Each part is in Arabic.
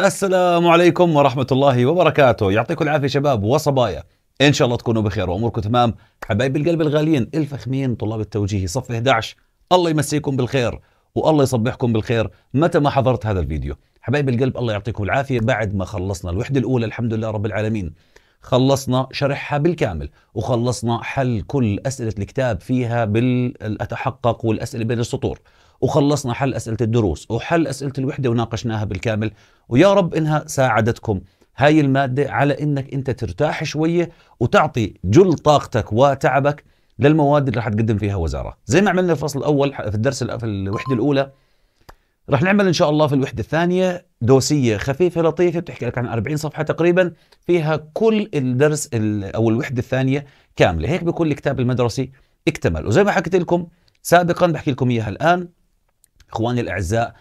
السلام عليكم ورحمة الله وبركاته يعطيكم العافية شباب وصبايا إن شاء الله تكونوا بخير وأموركم تمام حبايب القلب الغاليين الفخمين طلاب التوجيهي صف 11 الله يمسيكم بالخير والله يصبحكم بالخير متى ما حضرت هذا الفيديو حبايب القلب الله يعطيكم العافية بعد ما خلصنا الوحدة الأولى الحمد لله رب العالمين خلصنا شرحها بالكامل وخلصنا حل كل أسئلة الكتاب فيها بالأتحقق والأسئلة بين السطور وخلصنا حل أسئلة الدروس وحل أسئلة الوحدة وناقشناها بالكامل ويا رب إنها ساعدتكم هاي المادة على إنك أنت ترتاح شوية وتعطي جل طاقتك وتعبك للمواد اللي راح تقدم فيها وزارة زي ما عملنا الفصل الأول في الدرس في الوحدة الأولى راح نعمل إن شاء الله في الوحدة الثانية دوسية خفيفة لطيفة بتحكي لك عن 40 صفحة تقريبا فيها كل الدرس أو الوحدة الثانية كاملة هيك بكل الكتاب المدرسي اكتمل وزي ما حكيت لكم سابقا بحكي لكم إياها الآن اخواني الاعزاء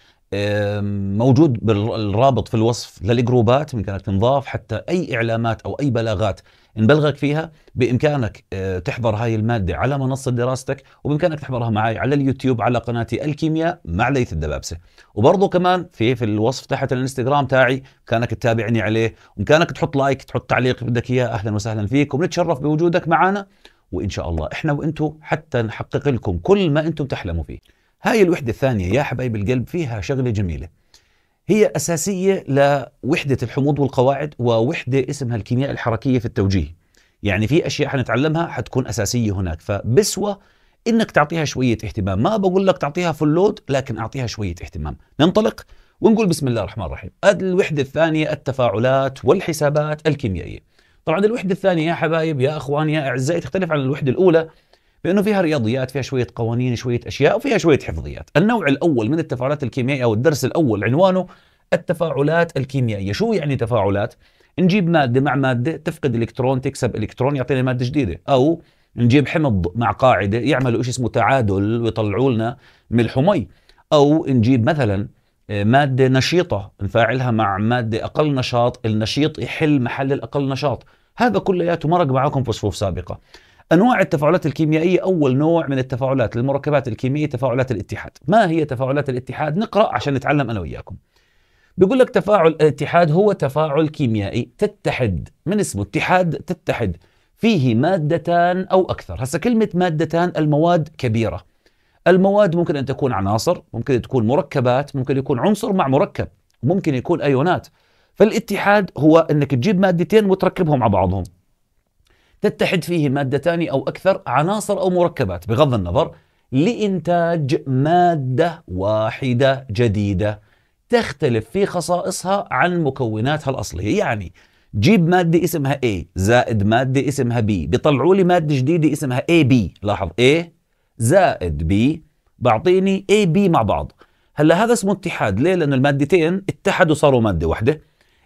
موجود بالرابط في الوصف للجروبات من كانت تنضاف حتى اي اعلامات او اي بلاغات نبلغك فيها بامكانك آه، تحضر هاي الماده على منصه دراستك وبامكانك تحضرها معي على اليوتيوب على قناتي الكيمياء مع ليث الدبابسه وبرضه كمان في في الوصف تحت الانستغرام تاعي كانك تتابعني عليه وامكانك تحط لايك تحط تعليق بدك اياه اهلا وسهلا فيك ونتشرف بوجودك معنا وان شاء الله احنا وانتم حتى نحقق لكم كل ما انتم تحلموا فيه هاي الوحدة الثانية يا حبايب القلب فيها شغلة جميلة هي أساسية لوحدة الحموض والقواعد ووحدة اسمها الكيمياء الحركية في التوجيه يعني في أشياء حنتعلمها حتكون أساسية هناك فبسوى إنك تعطيها شوية اهتمام ما بقول لك تعطيها فل لود لكن أعطيها شوية اهتمام ننطلق ونقول بسم الله الرحمن الرحيم الوحدة الثانية التفاعلات والحسابات الكيميائية طبعا الوحدة الثانية يا حبايب يا أخوان يا أعزائي تختلف عن الوحدة الأولى بانه فيها رياضيات فيها شويه قوانين شويه اشياء وفيها شويه حفظيات النوع الاول من التفاعلات الكيميائيه او الدرس الاول عنوانه التفاعلات الكيميائيه شو يعني تفاعلات نجيب ماده مع ماده تفقد الكترون تكسب الكترون يعطينا ماده جديده او نجيب حمض مع قاعده يعملوا شيء اسمه تعادل ويطلعوا لنا ملح ومي او نجيب مثلا آه، ماده نشيطه نفاعلها مع ماده اقل نشاط النشيط يحل محل الاقل نشاط هذا كلياته مرق معكم في صفوف سابقه انواع التفاعلات الكيميائيه اول نوع من التفاعلات للمركبات الكيميائيه تفاعلات الاتحاد ما هي تفاعلات الاتحاد نقرا عشان نتعلم انا وياكم بيقول لك تفاعل الاتحاد هو تفاعل كيميائي تتحد من اسمه اتحاد تتحد فيه مادتان او اكثر هسا كلمه مادتان المواد كبيره المواد ممكن ان تكون عناصر ممكن أن تكون مركبات ممكن يكون عنصر مع مركب ممكن يكون ايونات فالاتحاد هو انك تجيب مادتين وتركبهم على بعضهم تتحد فيه مادتان أو أكثر عناصر أو مركبات بغض النظر لإنتاج مادة واحدة جديدة تختلف في خصائصها عن مكوناتها الأصلية يعني جيب مادة اسمها A زائد مادة اسمها B بيطلعوا لي مادة جديدة اسمها AB لاحظ A زائد B بعطيني AB مع بعض هلا هذا اسمه اتحاد ليه؟ لأنه المادتين اتحدوا صاروا مادة واحدة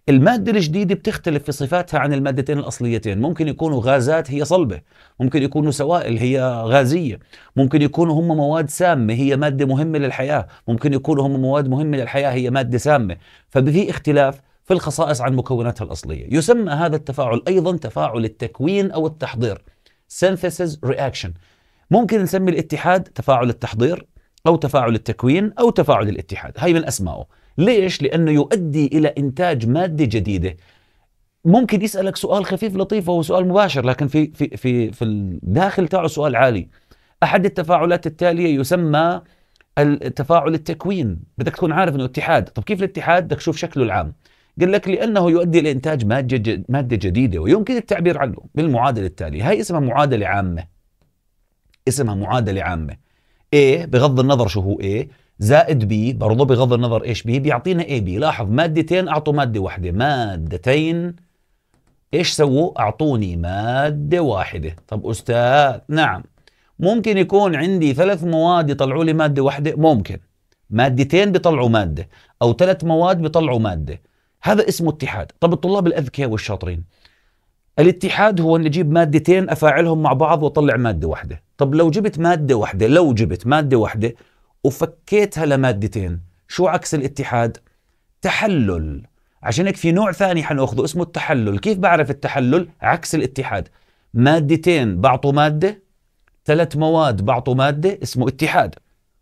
المادة الجديدة بتختلف في صفاتها عن المادتين الأصليتين ممكن يكونوا غازات هي صلبة ممكن يكونوا سوائل هي غازية ممكن يكونوا هم مواد سامة هي مادة مهمة للحياة ممكن يكونوا هم مواد مهمة للحياة هي مادة سامة ففي اختلاف في الخصائص عن مكوناتها الأصلية يسمى هذا التفاعل أيضا تفاعل التكوين أو التحضير synthesis reaction ممكن نسمي الاتحاد تفاعل التحضير أو تفاعل التكوين أو تفاعل الاتحاد هاي من أسمائه ليش؟ لأنه يؤدي إلى إنتاج مادة جديدة ممكن يسألك سؤال خفيف لطيف وهو سؤال مباشر لكن في في في في الداخل تاعه سؤال عالي أحد التفاعلات التالية يسمى التفاعل التكوين بدك تكون عارف انه اتحاد طب كيف الاتحاد بدك تشوف شكله العام قال لك لانه يؤدي الى انتاج ماده ماده جديده ويمكن التعبير عنه بالمعادله التاليه هاي اسمها معادله عامه اسمها معادله عامه A بغض النظر شو هو A زائد بي برضه بغض النظر ايش بي بيعطينا اي بي لاحظ مادتين اعطوا ماده واحده مادتين ايش سووا اعطوني ماده واحده طب استاذ نعم ممكن يكون عندي ثلاث مواد يطلعوا لي ماده واحده ممكن مادتين بيطلعوا ماده او ثلاث مواد بيطلعوا ماده هذا اسمه اتحاد طب الطلاب الاذكياء والشاطرين الاتحاد هو ان اجيب مادتين افاعلهم مع بعض واطلع ماده واحده طب لو جبت ماده واحده لو جبت ماده واحده وفكيتها لمادتين شو عكس الاتحاد تحلل عشان هيك في نوع ثاني حناخذه اسمه التحلل كيف بعرف التحلل عكس الاتحاد مادتين بعطوا مادة ثلاث مواد بعطوا مادة اسمه اتحاد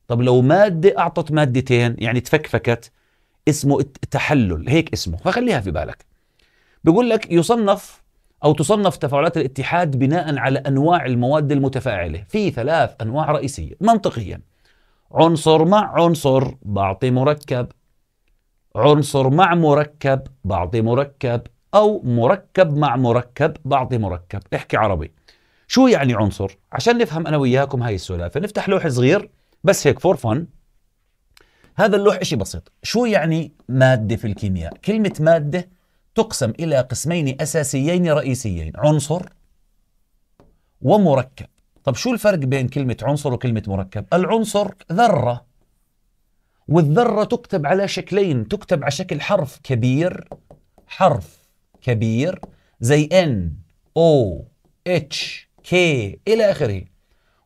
طب لو مادة أعطت مادتين يعني تفكفكت اسمه تحلل هيك اسمه فخليها في بالك بقول لك يصنف أو تصنف تفاعلات الاتحاد بناء على أنواع المواد المتفاعلة في ثلاث أنواع رئيسية منطقياً عنصر مع عنصر بعطي مركب عنصر مع مركب بعطي مركب أو مركب مع مركب بعطي مركب احكي عربي شو يعني عنصر؟ عشان نفهم أنا وياكم هاي السلافة نفتح لوح صغير بس هيك فور فن هذا اللوح إشي بسيط شو يعني مادة في الكيمياء؟ كلمة مادة تقسم إلى قسمين أساسيين رئيسيين عنصر ومركب طب شو الفرق بين كلمة عنصر وكلمة مركب؟ العنصر ذرة والذرة تكتب على شكلين تكتب على شكل حرف كبير حرف كبير زي N O H K إلى آخره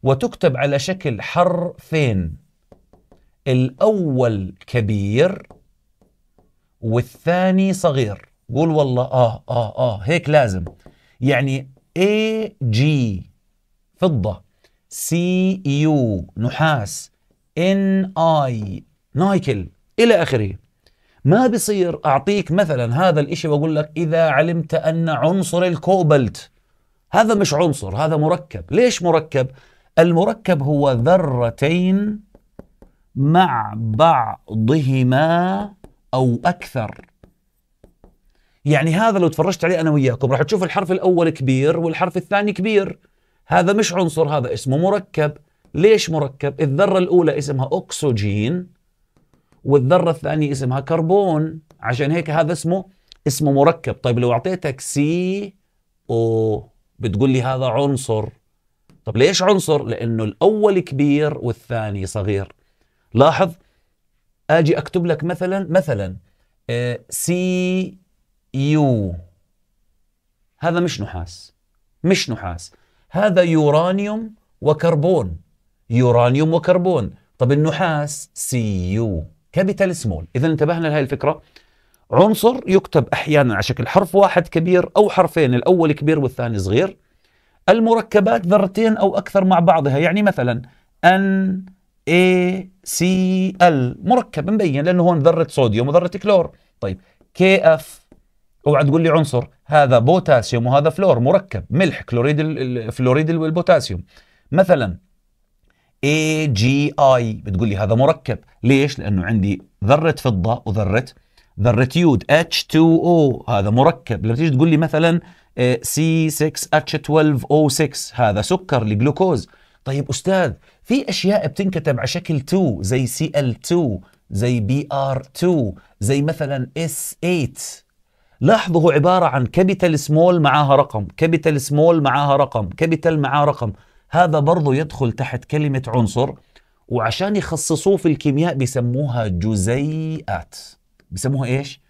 وتكتب على شكل حرفين الأول كبير والثاني صغير قول والله آه آه آه هيك لازم يعني A G فضة سي يو نحاس ان اي نايكل الى اخره ما بصير اعطيك مثلا هذا الاشي واقول لك اذا علمت ان عنصر الكوبلت هذا مش عنصر هذا مركب ليش مركب المركب هو ذرتين مع بعضهما او اكثر يعني هذا لو تفرجت عليه انا وياكم راح تشوف الحرف الاول كبير والحرف الثاني كبير هذا مش عنصر هذا اسمه مركب ليش مركب؟ الذرة الأولى اسمها أكسجين والذرة الثانية اسمها كربون عشان هيك هذا اسمه اسمه مركب طيب لو أعطيتك سي أو بتقول لي هذا عنصر طيب ليش عنصر؟ لأنه الأول كبير والثاني صغير لاحظ أجي أكتب لك مثلا مثلا سي آه، يو هذا مش نحاس مش نحاس هذا يورانيوم وكربون يورانيوم وكربون طب النحاس سي يو كابيتال سمول اذا انتبهنا لهي الفكره عنصر يكتب احيانا على شكل حرف واحد كبير او حرفين الاول كبير والثاني صغير المركبات ذرتين او اكثر مع بعضها يعني مثلا ان اي سي ال مركب مبين لانه هون ذره صوديوم وذره كلور طيب كي اف اوعى تقول لي عنصر هذا بوتاسيوم وهذا فلور مركب ملح كلوريد الفلوريد والبوتاسيوم مثلا اي جي اي بتقول لي هذا مركب ليش لانه عندي ذره فضه وذره ذره يود اتش 2 او هذا مركب لما تيجي تقول لي مثلا سي 6 اتش 12 او 6 هذا سكر لجلوكوز طيب استاذ في اشياء بتنكتب على شكل 2 زي سي ال 2 زي بي ار 2 زي مثلا اس 8 لاحظه عبارة عن كابيتال سمول معاها رقم كابيتال سمول معاها رقم كابيتال معاها رقم هذا برضه يدخل تحت كلمة عنصر وعشان يخصصوه في الكيمياء بيسموها جزيئات بيسموها ايش؟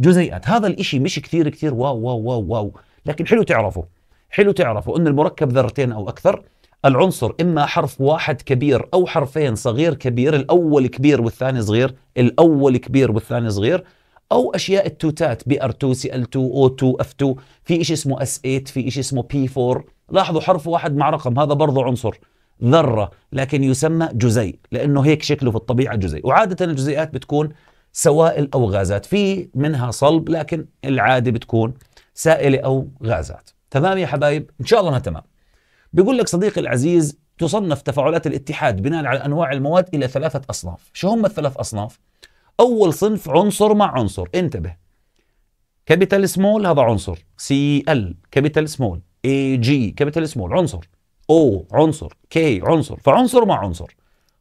جزيئات هذا الاشي مش كثير كثير واو واو واو واو لكن حلو تعرفه حلو تعرفه ان المركب ذرتين او اكثر العنصر اما حرف واحد كبير او حرفين صغير كبير الاول كبير والثاني صغير الاول كبير والثاني صغير او اشياء التوتات بي ار 2 سي ال 2 او 2 اف 2 في شيء اسمه اس 8 في شيء اسمه بي 4 لاحظوا حرف واحد مع رقم هذا برضه عنصر ذره لكن يسمى جزيء لانه هيك شكله في الطبيعه جزيء وعاده الجزيئات بتكون سوائل او غازات في منها صلب لكن العاده بتكون سائله او غازات تمام يا حبايب ان شاء الله انها تمام بيقول لك صديقي العزيز تصنف تفاعلات الاتحاد بناء على انواع المواد الى ثلاثه اصناف شو هم الثلاث اصناف اول صنف عنصر مع عنصر انتبه كابيتال سمول هذا عنصر سي ال كابيتال سمول اي جي كابيتال سمول عنصر او عنصر كي عنصر فعنصر مع عنصر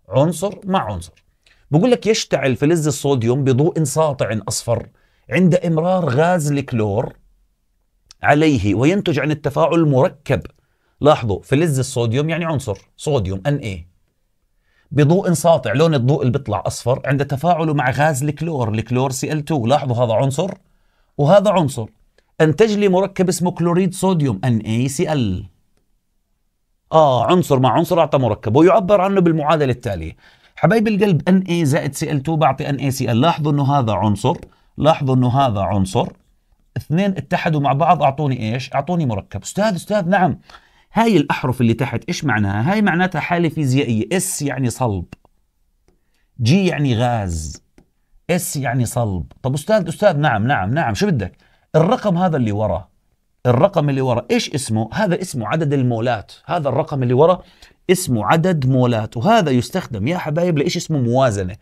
عنصر مع عنصر بقول لك يشتعل فلز الصوديوم بضوء ساطع اصفر عند امرار غاز الكلور عليه وينتج عن التفاعل مركب لاحظوا فلز الصوديوم يعني عنصر صوديوم ان ايه بضوء ساطع لون الضوء اللي بيطلع اصفر عند تفاعله مع غاز الكلور الكلور سي ال 2 لاحظوا هذا عنصر وهذا عنصر انتج لي مركب اسمه كلوريد صوديوم ان اي سي ال اه عنصر مع عنصر اعطى مركب ويعبر عنه بالمعادله التاليه حبايب القلب ان اي زايد سي ال Cl2 بعطي ان اي سي ال لاحظوا انه هذا عنصر لاحظوا انه هذا عنصر اثنين اتحدوا مع بعض اعطوني ايش اعطوني مركب استاذ استاذ نعم هاي الأحرف اللي تحت إيش معناها؟ هاي معناتها حالة فيزيائية اس يعني صلب جي يعني غاز اس يعني صلب طب أستاذ أستاذ نعم نعم نعم شو بدك؟ الرقم هذا اللي وراء الرقم اللي ورا ايش اسمه؟ هذا اسمه عدد المولات، هذا الرقم اللي ورا اسمه عدد مولات وهذا يستخدم يا حبايب لايش اسمه موازنه.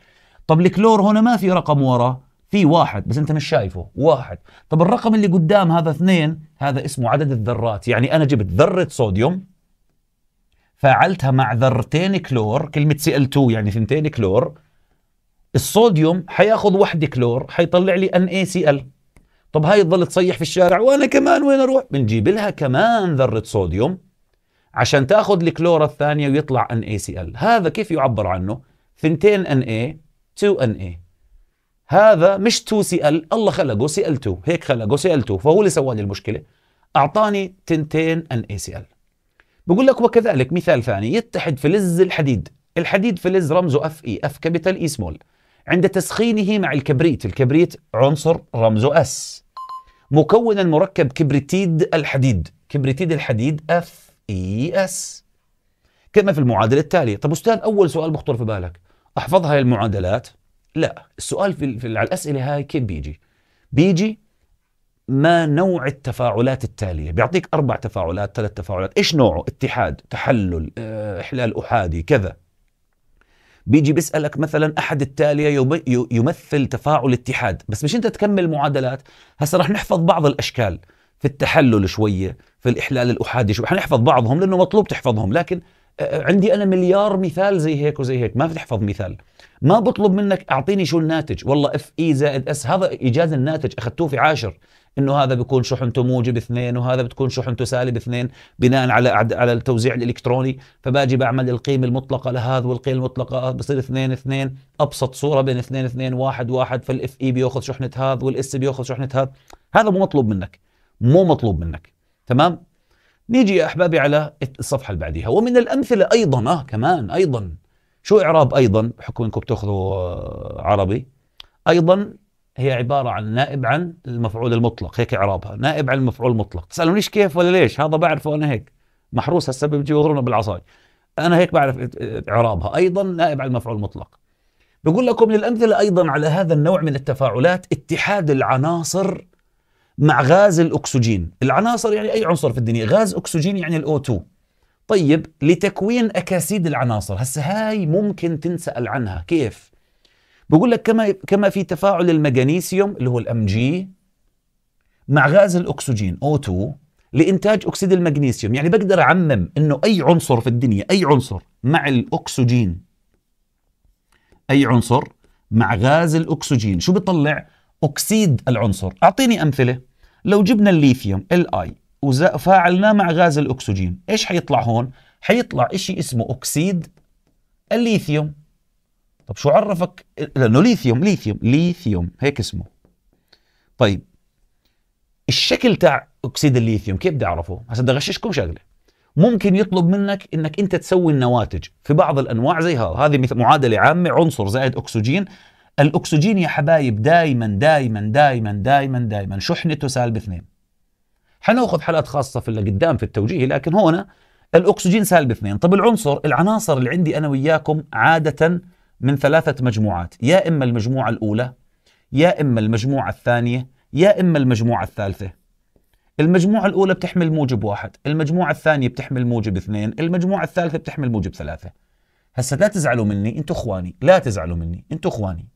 طب الكلور هنا ما في رقم وراء في واحد بس انت مش شايفه واحد طب الرقم اللي قدام هذا اثنين هذا اسمه عدد الذرات يعني انا جبت ذره صوديوم فعلتها مع ذرتين كلور كلمه سي ال 2 يعني ثنتين كلور الصوديوم حياخذ وحده كلور حيطلع لي ان اي سي ال طب هاي تظل تصيح في الشارع وانا كمان وين اروح بنجيب لها كمان ذره صوديوم عشان تاخذ الكلور الثانيه ويطلع ان اي سي ال هذا كيف يعبر عنه ثنتين ان اي 2 ان اي هذا مش تو ال الله خلقه سي ال ال2 هيك خلقه سي ال ال2 فهو اللي سوى لي المشكلة أعطاني تنتين أن اي سي ال بقول لك وكذلك مثال ثاني يتحد فلز الحديد الحديد فلز رمزه اف اي اف كابيتال اي سمول عند تسخينه مع الكبريت الكبريت عنصر رمزه اس مكونا مركب كبريتيد الحديد كبريتيد الحديد اف اي اس كما في المعادله التاليه طب استاذ اول سؤال بخطر في بالك احفظ هاي المعادلات لا السؤال في, في على الاسئله هاي كيف بيجي بيجي ما نوع التفاعلات التاليه بيعطيك اربع تفاعلات ثلاث تفاعلات ايش نوعه اتحاد تحلل آه، احلال احادي كذا بيجي بيسألك مثلا أحد التالية يمثل تفاعل اتحاد بس مش أنت تكمل معادلات هسا رح نحفظ بعض الأشكال في التحلل شوية في الإحلال الأحادي شوية حنحفظ بعضهم لأنه مطلوب تحفظهم لكن عندي انا مليار مثال زي هيك وزي هيك ما بتحفظ مثال ما بطلب منك اعطيني شو الناتج والله اف اي e زائد اس هذا ايجاز الناتج اخذتوه في عاشر انه هذا بيكون شحنته موجب اثنين وهذا بتكون شحنته سالب اثنين بناء على على التوزيع الالكتروني فباجي بعمل القيمه المطلقه لهذا والقيمه المطلقه آه، بصير اثنين اثنين ابسط صوره بين اثنين اثنين واحد واحد فالاف اي e بياخذ شحنه هذا والاس بياخذ شحنه هذا هذا مو مطلوب منك مو مطلوب منك تمام نيجي يا أحبابي على الصفحة اللي بعديها ومن الأمثلة أيضا آه كمان أيضا شو إعراب أيضا بحكم أنكم بتاخذوا آه، عربي أيضا هي عبارة عن نائب عن المفعول المطلق هيك إعرابها نائب عن المفعول المطلق ليش كيف ولا ليش هذا بعرفه أنا هيك محروس هالسبب يجي يضربنا بالعصاي أنا هيك بعرف آه، آه، إعرابها أيضا نائب عن المفعول المطلق بقول لكم من الأمثلة أيضا على هذا النوع من التفاعلات اتحاد العناصر مع غاز الأكسجين العناصر يعني أي عنصر في الدنيا غاز أكسجين يعني الاو 2 طيب لتكوين أكاسيد العناصر هسه هاي ممكن تنسأل عنها كيف؟ بقول لك كما كما في تفاعل المغنيسيوم اللي هو الام جي مع غاز الاكسجين O2 لانتاج اكسيد المغنيسيوم، يعني بقدر اعمم انه اي عنصر في الدنيا اي عنصر مع الاكسجين اي عنصر مع غاز الاكسجين شو بيطلع؟ اكسيد العنصر، اعطيني امثله لو جبنا الليثيوم ال اي وفاعلناه مع غاز الاكسجين ايش حيطلع هون حيطلع شيء اسمه اكسيد الليثيوم طب شو عرفك لانه ليثيوم ليثيوم ليثيوم هيك اسمه طيب الشكل تاع اكسيد الليثيوم كيف بدي اعرفه هسه بدي اغششكم شغله ممكن يطلب منك انك انت تسوي النواتج في بعض الانواع زي هذا هذه مثل معادله عامه عنصر زائد اكسجين الأكسجين يا حبايب دايما دايما دايما دايما دايما شحنته سالب اثنين حناخذ حلقات خاصة في اللي قدام في التوجيه لكن هنا الأكسجين سالب اثنين طب العنصر العناصر اللي عندي أنا وياكم عادة من ثلاثة مجموعات يا إما المجموعة الأولى يا إما المجموعة الثانية يا إما المجموعة الثالثة المجموعة الأولى بتحمل موجب واحد المجموعة الثانية بتحمل موجب اثنين المجموعة الثالثة بتحمل موجب ثلاثة هسا لا تزعلوا مني انتوا اخواني لا تزعلوا مني انتوا اخواني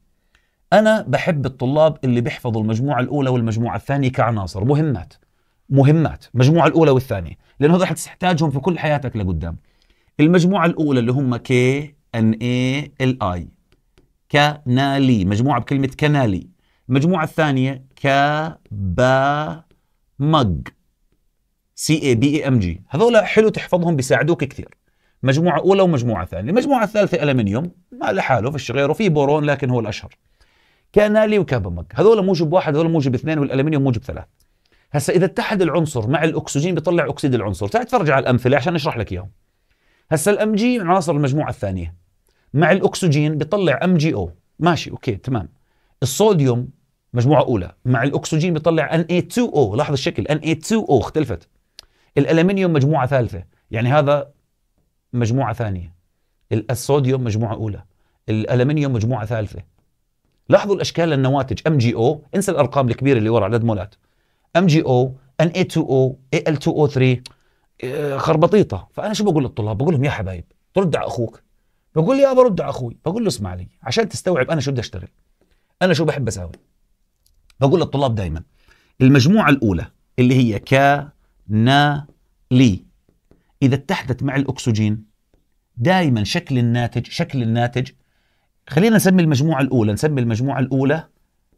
أنا بحب الطلاب اللي بيحفظوا المجموعة الأولى والمجموعة الثانية كعناصر مهمات مهمات المجموعة الأولى والثانية لأنه هذا حتحتاجهم في كل حياتك لقدام المجموعة الأولى اللي هم كي ان اي ال اي كنالي مجموعة بكلمة كنالي المجموعة الثانية با مج سي اي بي اي ام جي هذول حلو تحفظهم بيساعدوك كثير مجموعة أولى ومجموعة ثانية المجموعة الثالثة ألمنيوم ما لحاله فيش غيره في بورون لكن هو الأشهر كانالي وكابمج هذول موجب واحد هذول موجب اثنين والالمنيوم موجب ثلاث هسا اذا اتحد العنصر مع الاكسجين بيطلع اكسيد العنصر تعال تفرج على الامثله عشان اشرح لك اياهم هسا الام جي من عناصر المجموعه الثانيه مع الاكسجين بيطلع ام جي او ماشي اوكي تمام الصوديوم مجموعه اولى مع الاكسجين بيطلع ان اي 2 او لاحظ الشكل ان اي 2 او اختلفت الالمنيوم مجموعه ثالثه يعني هذا مجموعه ثانيه الصوديوم مجموعه اولى الالمنيوم مجموعه ثالثه لاحظوا الاشكال للنواتج ام جي او انسى الارقام الكبيره اللي ورا عدد مولات ام جي او ان اي 2 او اي ال 2 او 3 خربطيطه فانا شو بقول للطلاب بقول لهم يا حبايب ترد على اخوك بقول يا برد على اخوي بقول له اسمع لي عشان تستوعب انا شو بدي اشتغل انا شو بحب اساوي بقول للطلاب دائما المجموعه الاولى اللي هي كا نا لي اذا اتحدت مع الاكسجين دائما شكل الناتج شكل الناتج خلينا نسمي المجموعه الاولى نسمي المجموعه الاولى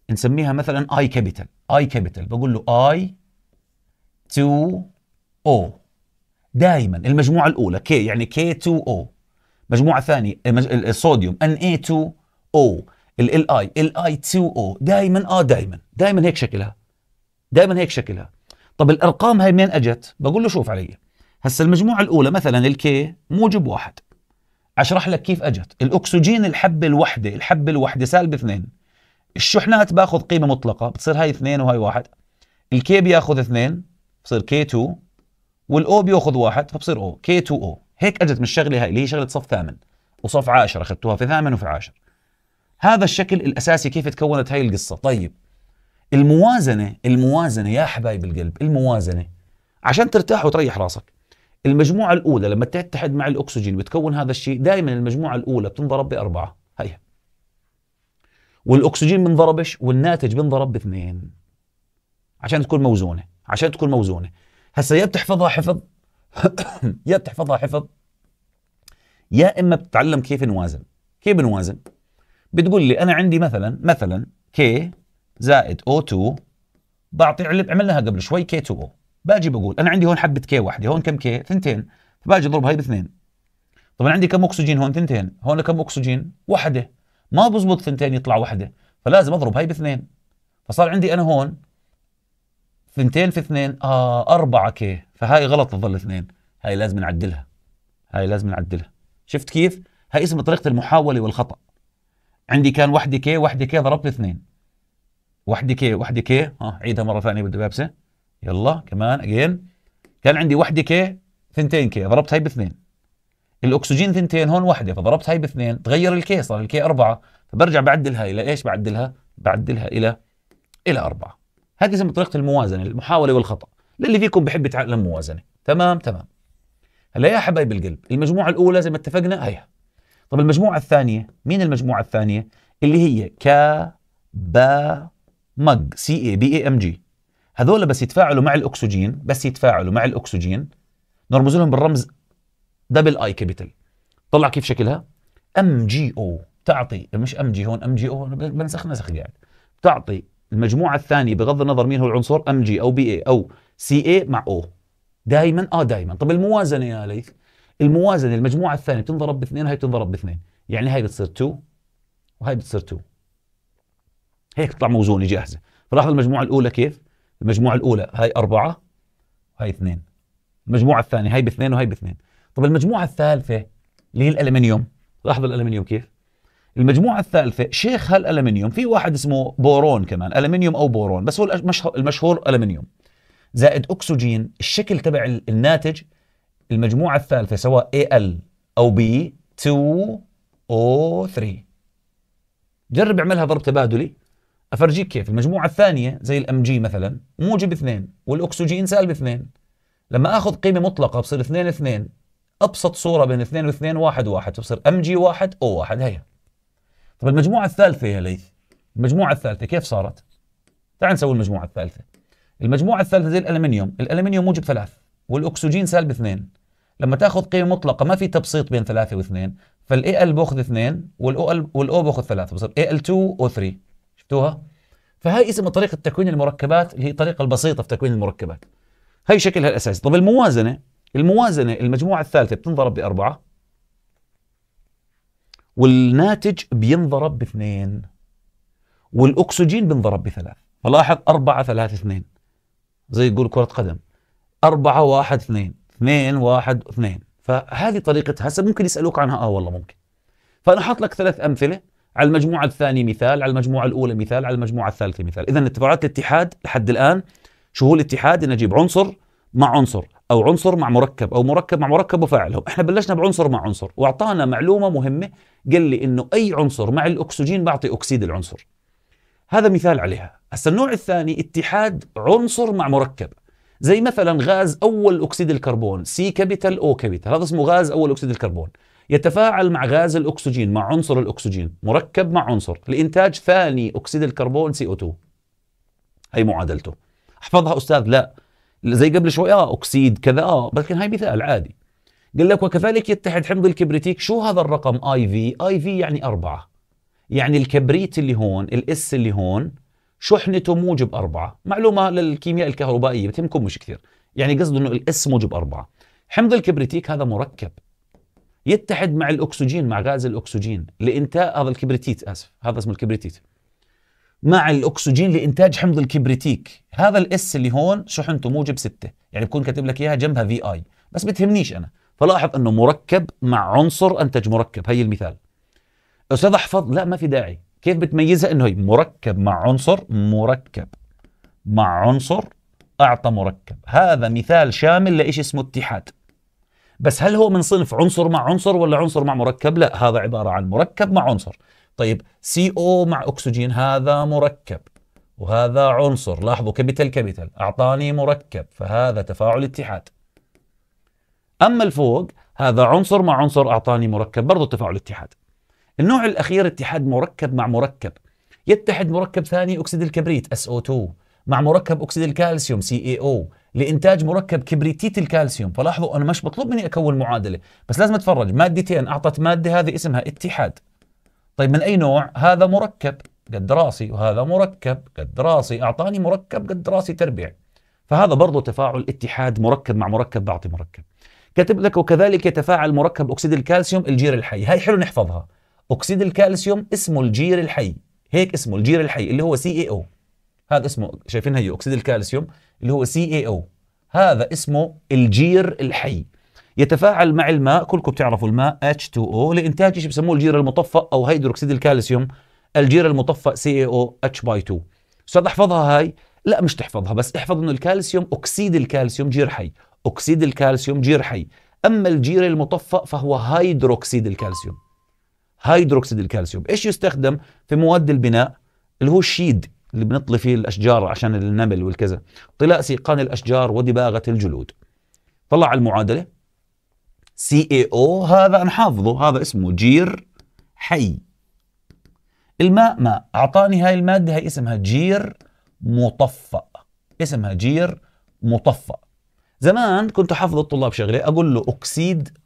نسميها مثلا اي كابيتال اي كابيتال بقول له اي 2 او دائما المجموعه الاولى كي يعني كي 2 او مجموعه ثانيه الصوديوم ان اي 2 او ال اي ال اي 2 او دائما اه دائما دائما هيك شكلها دائما هيك شكلها طب الارقام هاي منين اجت بقول له شوف علي هسا المجموعه الاولى مثلا الكي موجب واحد اشرح لك كيف اجت الاكسجين الحبه الوحده الحبه الوحده سالب اثنين الشحنات باخذ قيمه مطلقه بتصير هاي اثنين وهاي واحد الكي بياخذ اثنين بصير كي 2 والاو بياخذ واحد فبصير او كي 2 او هيك اجت من الشغله هاي اللي هي شغله صف ثامن وصف عاشر اخذتوها في ثامن وفي عاشر هذا الشكل الاساسي كيف تكونت هاي القصه طيب الموازنه الموازنه يا حبايب القلب الموازنه عشان ترتاح وتريح راسك المجموعة الأولى لما تتحد مع الأكسجين بتكون هذا الشيء دائما المجموعة الأولى بتنضرب بأربعة هي والأكسجين بنضربش والناتج بنضرب باثنين عشان تكون موزونة عشان تكون موزونة هسا يا بتحفظها حفظ يا بتحفظها حفظ يا إما بتتعلم كيف نوازن كيف نوازن بتقول لي أنا عندي مثلا مثلا كي زائد O2 بعطي علب عملناها قبل شوي K2O باجي بقول انا عندي هون حبه كي واحده هون كم كي ثنتين فباجي اضرب هاي باثنين طبعا عندي كم اكسجين هون ثنتين هون كم اكسجين واحده ما بزبط ثنتين يطلع واحده فلازم اضرب هاي باثنين فصار عندي انا هون ثنتين في اثنين آه أربعة كي فهاي غلط تظل اثنين هاي لازم نعدلها هاي لازم نعدلها شفت كيف هاي اسمها طريقة المحاولة والخطأ عندي كان وحدة كي وحدة كي ضربت اثنين وحدة كي وحدة كي اه عيدها مرة ثانية بدي بابسة يلا كمان اجين كان عندي وحده كي ثنتين كي ضربت هاي باثنين الاكسجين ثنتين هون وحده فضربت هاي باثنين تغير الكي صار الكي أربعة فبرجع بعدلها الى ايش بعدلها بعدلها الى الى أربعة هذه اسمها طريقه الموازنه المحاوله والخطا للي فيكم بحب يتعلم موازنه تمام تمام هلا يا حبايب القلب المجموعه الاولى زي ما اتفقنا هيها طب المجموعه الثانيه مين المجموعه الثانيه اللي هي كا با مج سي اي بي اي ام جي هذول بس يتفاعلوا مع الاكسجين بس يتفاعلوا مع الاكسجين نرمز لهم بالرمز دبل اي كابيتال طلع كيف شكلها ام جي او تعطي مش ام جي هون ام جي او بنسخ نسخ قاعد تعطي المجموعه الثانيه بغض النظر مين هو العنصر ام جي او بي اي او سي اي مع او دائما اه دائما طب الموازنه يا ليث الموازنه المجموعه الثانيه بتنضرب باثنين هاي بتنضرب باثنين يعني هاي بتصير 2 وهاي بتصير 2 هيك تطلع موزونه جاهزه فلاحظ المجموعه الاولى كيف المجموعة الأولى هاي أربعة هاي اثنين المجموعة الثانية هاي باثنين وهاي باثنين طب المجموعة الثالثة اللي هي الألمنيوم لاحظ الألمنيوم كيف المجموعة الثالثة شيخ هالألمنيوم في واحد اسمه بورون كمان ألمنيوم أو بورون بس هو المشهور ألمنيوم زائد أكسجين الشكل تبع الناتج المجموعة الثالثة سواء AL أو B 2 O 3 جرب اعملها ضرب تبادلي افرجيك كيف المجموعه الثانيه زي الام جي مثلا موجب اثنين والاكسجين سالب اثنين لما اخذ قيمه مطلقه بصير اثنين اثنين ابسط صوره بين اثنين واثنين واحد واحد فبصير ام جي واحد او واحد هيا طب المجموعه الثالثه يا ليث المجموعه الثالثه كيف صارت؟ تعال نسوي المجموعه الثالثه المجموعه الثالثه زي الالمنيوم الالمنيوم موجب ثلاث والاكسجين سالب اثنين لما تاخذ قيمه مطلقه ما في تبسيط بين ثلاثه واثنين فالاي ال باخذ اثنين والاو باخذ ثلاثه بصير اي ال 2 او 3 شفتوها؟ فهي اسمها طريقة تكوين المركبات اللي هي الطريقة البسيطة في تكوين المركبات هي شكلها الأساسي طب الموازنة الموازنة المجموعة الثالثة بتنضرب بأربعة والناتج بينضرب باثنين والأكسجين بينضرب بثلاث فلاحظ أربعة ثلاثة اثنين زي يقول كرة قدم أربعة واحد اثنين اثنين واحد اثنين فهذه طريقتها هسه ممكن يسألوك عنها آه والله ممكن فأنا حاط لك ثلاث أمثلة على المجموعة الثانية مثال على المجموعة الأولى مثال على المجموعة الثالثة مثال إذا التبعات الاتحاد لحد الآن شو هو الاتحاد إن أجيب عنصر مع عنصر أو عنصر مع مركب أو مركب مع مركب وفاعلهم إحنا بلشنا بعنصر مع عنصر وأعطانا معلومة مهمة قال لي إنه أي عنصر مع الأكسجين بعطي أكسيد العنصر هذا مثال عليها هسا النوع الثاني اتحاد عنصر مع مركب زي مثلا غاز اول اكسيد الكربون سي كابيتال او كابيتال هذا اسمه غاز اول اكسيد الكربون يتفاعل مع غاز الأكسجين مع عنصر الأكسجين مركب مع عنصر لإنتاج ثاني أكسيد الكربون سي او 2 هي معادلته احفظها أستاذ لا زي قبل شوي آه أكسيد كذا آه لكن هاي مثال عادي قال لك وكذلك يتحد حمض الكبريتيك شو هذا الرقم اي في اي في يعني أربعة يعني الكبريت اللي هون الاس اللي هون شحنته موجب أربعة معلومة للكيمياء الكهربائية بتهمكم مش كثير يعني قصده انه الاس موجب أربعة حمض الكبريتيك هذا مركب يتحد مع الاكسجين مع غاز الاكسجين لانتاج هذا الكبريتيت اسف هذا اسمه الكبريتيت مع الاكسجين لانتاج حمض الكبريتيك هذا الاس اللي هون شحنته موجب 6 يعني بكون كاتب لك اياها جنبها في اي بس بتهمنيش انا فلاحظ انه مركب مع عنصر انتج مركب هي المثال استاذ احفظ لا ما في داعي كيف بتميزها انه هي مركب مع عنصر مركب مع عنصر اعطى مركب هذا مثال شامل لشيء اسمه اتحاد بس هل هو من صنف عنصر مع عنصر ولا عنصر مع مركب لا هذا عبارة عن مركب مع عنصر طيب سي او مع اكسجين هذا مركب وهذا عنصر لاحظوا كابيتال كابيتال اعطاني مركب فهذا تفاعل اتحاد اما الفوق هذا عنصر مع عنصر اعطاني مركب برضه تفاعل اتحاد النوع الاخير اتحاد مركب مع مركب يتحد مركب ثاني اكسيد الكبريت SO2 مع مركب اكسيد الكالسيوم CaO لإنتاج مركب كبريتيت الكالسيوم فلاحظوا أنا مش مطلوب مني أكون معادلة بس لازم أتفرج مادتين أعطت مادة هذه اسمها اتحاد طيب من أي نوع؟ هذا مركب قد راسي وهذا مركب قد راسي أعطاني مركب قد راسي تربيع فهذا برضه تفاعل اتحاد مركب مع مركب بعطي مركب كتب لك وكذلك يتفاعل مركب أكسيد الكالسيوم الجير الحي هاي حلو نحفظها أكسيد الكالسيوم اسمه الجير الحي هيك اسمه الجير الحي اللي هو سي اي او هذا اسمه شايفينها هي اكسيد الكالسيوم اللي هو سي اي او هذا اسمه الجير الحي يتفاعل مع الماء كلكم بتعرفوا الماء H2O لإنتاج شيء بسموه الجير المطفأ أو هيدروكسيد الكالسيوم الجير المطفأ CaO H2 أستاذ احفظها هاي لا مش تحفظها بس احفظ انه الكالسيوم أكسيد الكالسيوم جير حي أكسيد الكالسيوم جير حي أما الجير المطفأ فهو هيدروكسيد الكالسيوم هيدروكسيد الكالسيوم إيش يستخدم في مواد البناء اللي هو الشيد اللي بنطلي فيه الاشجار عشان النمل والكذا طلاء سيقان الاشجار ودباغه الجلود طلع المعادله سي اي او هذا انا حافظه هذا اسمه جير حي الماء ماء اعطاني هاي الماده هي اسمها جير مطفى اسمها جير مطفى زمان كنت حافظ الطلاب شغله اقول له اكسيد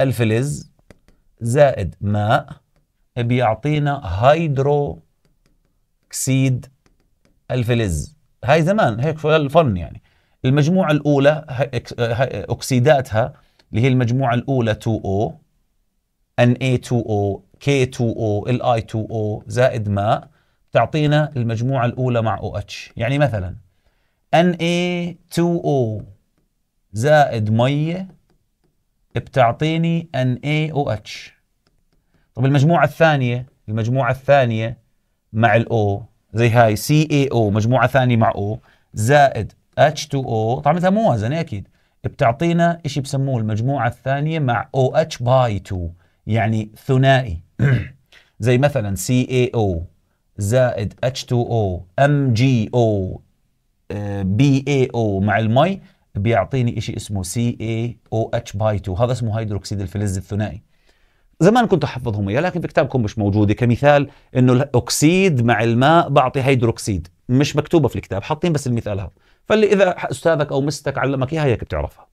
الفلز زائد ماء بيعطينا هيدرو اكسيد الفلز هاي زمان هيك الفن يعني المجموعة الأولى أكسيداتها اللي هي المجموعة الأولى 2O Na2O K2O Li2O زائد ماء تعطينا المجموعة الأولى مع OH يعني مثلا Na2O إيه زائد مية بتعطيني NaOH إيه طب المجموعة الثانية المجموعة الثانية مع الاو زي هاي سي اي او مجموعه ثانيه مع او زايد اتش 2 او طبعا مثلها موازنه اكيد بتعطينا شيء بسموه المجموعه الثانيه مع او اتش باي 2 يعني ثنائي زي مثلا سي اي او زايد اتش 2 او او ام جي بي اي او مع المي بيعطيني شيء اسمه سي اي او اتش باي 2 هذا اسمه هيدروكسيد الفلز الثنائي زمان كنت احفظهم اياه لكن في كتابكم مش موجوده كمثال انه الاكسيد مع الماء بعطي هيدروكسيد مش مكتوبه في الكتاب حاطين بس المثال هذا فاللي اذا استاذك او مستك علمك اياها هيك بتعرفها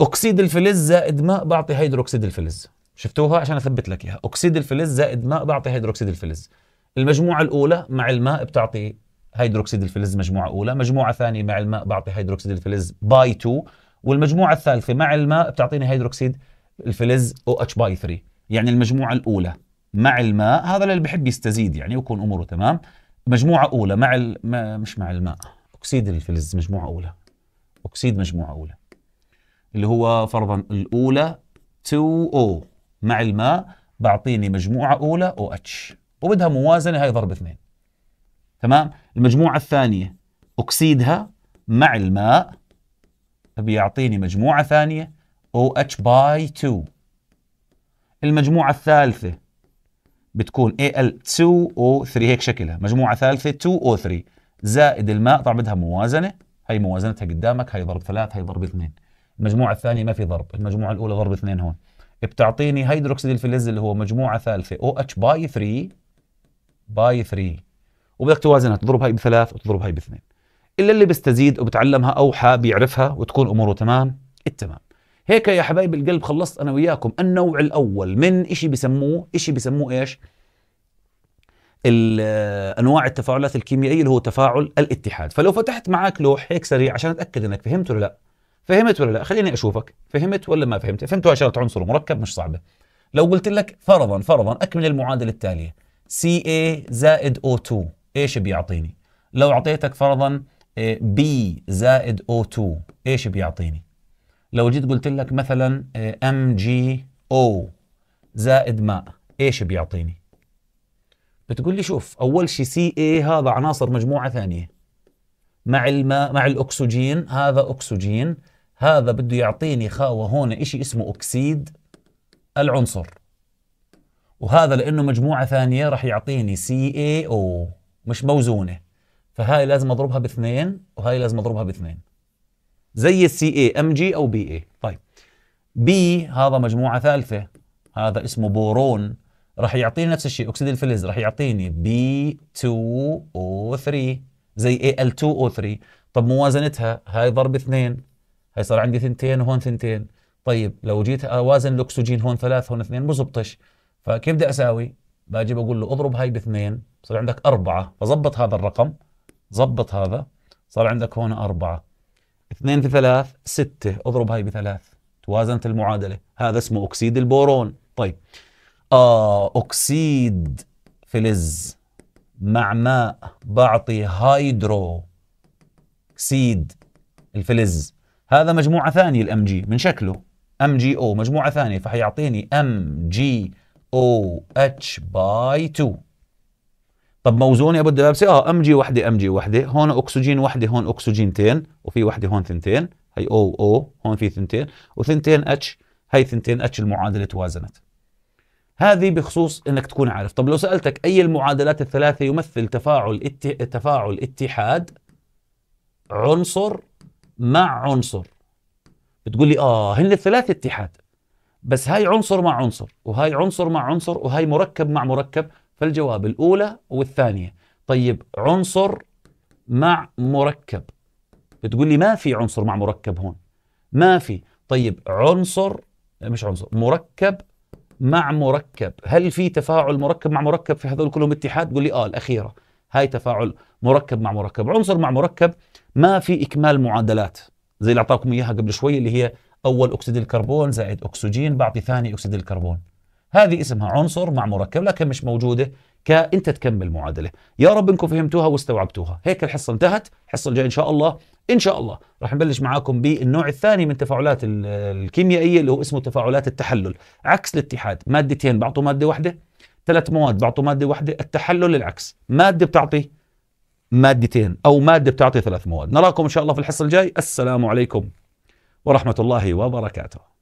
اكسيد الفلز زائد ماء بعطي هيدروكسيد الفلز شفتوها عشان اثبت لك اياها اكسيد الفلز زائد ماء بعطي هيدروكسيد الفلز المجموعه الاولى مع الماء بتعطي هيدروكسيد الفلز مجموعه اولى مجموعه ثانيه مع الماء بعطي هيدروكسيد الفلز باي 2 والمجموعه الثالثه مع الماء بتعطيني هيدروكسيد الفلز او اتش باي 3 يعني المجموعه الاولى مع الماء هذا اللي بحب يستزيد يعني ويكون اموره تمام مجموعه اولى مع ال... مش مع الماء اكسيد الفلز مجموعه اولى اكسيد مجموعه اولى اللي هو فرضا الاولى 2 2O مع الماء بعطيني مجموعه اولى او اتش وبدها موازنه هاي ضرب اثنين تمام المجموعه الثانيه اكسيدها مع الماء بيعطيني مجموعة ثانية OH باي 2 المجموعة الثالثة بتكون Al2O3 هيك شكلها مجموعة ثالثة 2O3 زائد الماء طبعا بدها موازنة هي موازنتها قدامك هي ضرب ثلاث هي ضرب اثنين المجموعة الثانية ما في ضرب المجموعة الأولى ضرب اثنين هون بتعطيني هيدروكسيد الفلز اللي هو مجموعة ثالثة OH باي 3 باي 3 وبدك توازنها تضرب هاي بثلاث وتضرب هاي باثنين إلا اللي بيستزيد وبتعلمها أو يعرفها وتكون أموره تمام التمام هيك يا حبايب القلب خلصت أنا وياكم النوع الأول من شيء بسموه شيء بسموه إيش انواع التفاعلات الكيميائيه اللي هو تفاعل الاتحاد فلو فتحت معك لوح هيك سريع عشان اتاكد انك فهمت ولا لا فهمت ولا لا خليني اشوفك فهمت ولا ما فهمت فهمت عشان عنصر مركب مش صعبه لو قلت لك فرضا فرضا اكمل المعادله التاليه CA زائد O2 ايش بيعطيني لو اعطيتك فرضا بي إيه، زائد O2 ايش بيعطيني؟ لو جيت قلت لك مثلا ام جي او زائد ماء ايش بيعطيني؟ بتقول لي شوف اول شيء سي اي هذا عناصر مجموعه ثانيه مع الماء مع الاكسجين هذا اكسجين هذا بده يعطيني خاوه هون شيء اسمه اكسيد العنصر وهذا لانه مجموعه ثانيه راح يعطيني سي اي او مش موزونه فهاي لازم اضربها باثنين وهاي لازم اضربها باثنين زي السي اي ام جي او بي اي طيب بي هذا مجموعه ثالثه هذا اسمه بورون راح يعطيني نفس الشيء اكسيد الفلز راح يعطيني بي 2 او 3 زي اي ال 2 او 3 طب موازنتها هاي ضرب اثنين هاي صار عندي ثنتين وهون ثنتين طيب لو جيت اوازن الاكسجين هون ثلاث هون اثنين بزبطش فكيف بدي اساوي؟ باجي بقول له اضرب هاي باثنين صار عندك اربعه فظبط هذا الرقم ظبط هذا صار عندك هون أربعة اثنين في ثلاث ستة اضرب هاي بثلاث توازنت المعادلة هذا اسمه أكسيد البورون طيب آه أكسيد فلز مع ماء بعطي هيدرو أكسيد الفلز هذا مجموعة ثانية الام جي من شكله ام جي او مجموعة ثانية فحيعطيني ام جي او اتش باي 2 طب موزون يا ابو الدبابسه اه ام جي وحده ام جي وحده هون اكسجين وحده هون اكسجينتين وفي وحده هون ثنتين هي او او هون في ثنتين وثنتين اتش هي ثنتين اتش المعادله توازنت هذه بخصوص انك تكون عارف طب لو سالتك اي المعادلات الثلاثه يمثل تفاعل تفاعل اتحاد عنصر مع عنصر بتقول لي اه هن الثلاثه اتحاد بس هاي عنصر مع عنصر وهاي عنصر مع عنصر وهاي مركب مع مركب فالجواب الأولى والثانية طيب عنصر مع مركب بتقول لي ما في عنصر مع مركب هون ما في طيب عنصر مش عنصر مركب مع مركب هل في تفاعل مركب مع مركب في هذول كلهم اتحاد تقول لي اه الأخيرة هاي تفاعل مركب مع مركب عنصر مع مركب ما في إكمال معادلات زي اللي أعطاكم إياها قبل شوي اللي هي أول أكسيد الكربون زائد أكسجين بعطي ثاني أكسيد الكربون هذه اسمها عنصر مع مركب لكن مش موجودة كأنت تكمل معادلة يا رب انكم فهمتوها واستوعبتوها هيك الحصة انتهت الحصة الجاية إن شاء الله إن شاء الله رح نبلش معاكم بالنوع الثاني من تفاعلات الكيميائية اللي هو اسمه تفاعلات التحلل عكس الاتحاد مادتين بعطوا مادة واحدة ثلاث مواد بعطوا مادة واحدة التحلل العكس مادة بتعطي مادتين أو مادة بتعطي ثلاث مواد نراكم إن شاء الله في الحصة الجاي السلام عليكم ورحمة الله وبركاته